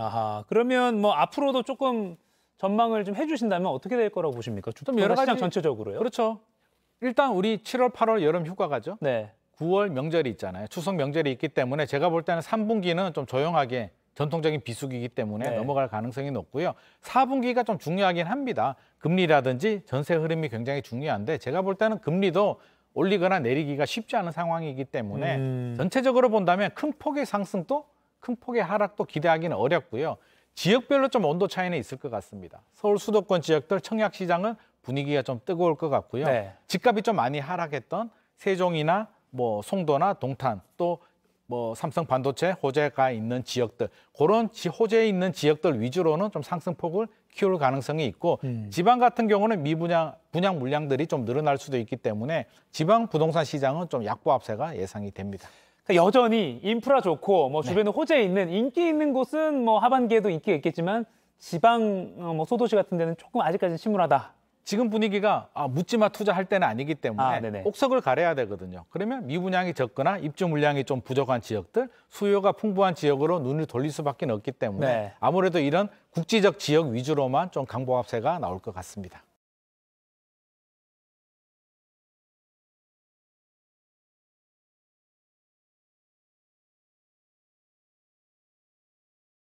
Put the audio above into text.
아하. 그러면 뭐 앞으로도 조금 전망을 좀 해주신다면 어떻게 될 거라고 보십니까? 주택 여러 가지 시 전체적으로요. 그렇죠. 일단 우리 7월, 8월 여름 휴가가죠. 네. 9월 명절이 있잖아요. 추석 명절이 있기 때문에 제가 볼 때는 3분기는 좀 조용하게 전통적인 비수기이기 때문에 네. 넘어갈 가능성이 높고요. 4분기가 좀 중요하긴 합니다. 금리라든지 전세 흐름이 굉장히 중요한데 제가 볼 때는 금리도 올리거나 내리기가 쉽지 않은 상황이기 때문에 음... 전체적으로 본다면 큰 폭의 상승도 큰 폭의 하락도 기대하기는 어렵고요. 지역별로 좀 온도 차이는 있을 것 같습니다. 서울 수도권 지역들 청약시장은 분위기가 좀 뜨거울 것 같고요. 네. 집값이 좀 많이 하락했던 세종이나 뭐 송도나 동탄 또 뭐 삼성 반도체 호재가 있는 지역들 그런 호재에 있는 지역들 위주로는 좀 상승폭을 키울 가능성이 있고 음. 지방 같은 경우는 미분양 분양 물량들이 좀 늘어날 수도 있기 때문에 지방 부동산 시장은 좀 약보 합세가 예상이 됩니다. 그러니까 여전히 인프라 좋고 뭐 네. 주변에 네. 호재 있는 인기 있는 곳은 뭐 하반기에도 인기가 있겠지만 지방 어, 뭐 소도시 같은 데는 조금 아직까지는 심울하다 지금 분위기가 아, 묻지마 투자할 때는 아니기 때문에 아, 옥석을 가려야 되거든요. 그러면 미분양이 적거나 입주 물량이 좀 부족한 지역들, 수요가 풍부한 지역으로 눈을 돌릴 수밖에 없기 때문에 네. 아무래도 이런 국지적 지역 위주로만 좀 강보합세가 나올 것 같습니다.